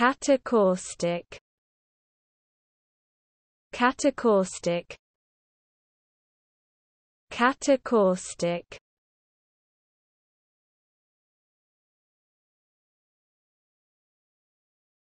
Catacaustic Catacaustic Catacaustic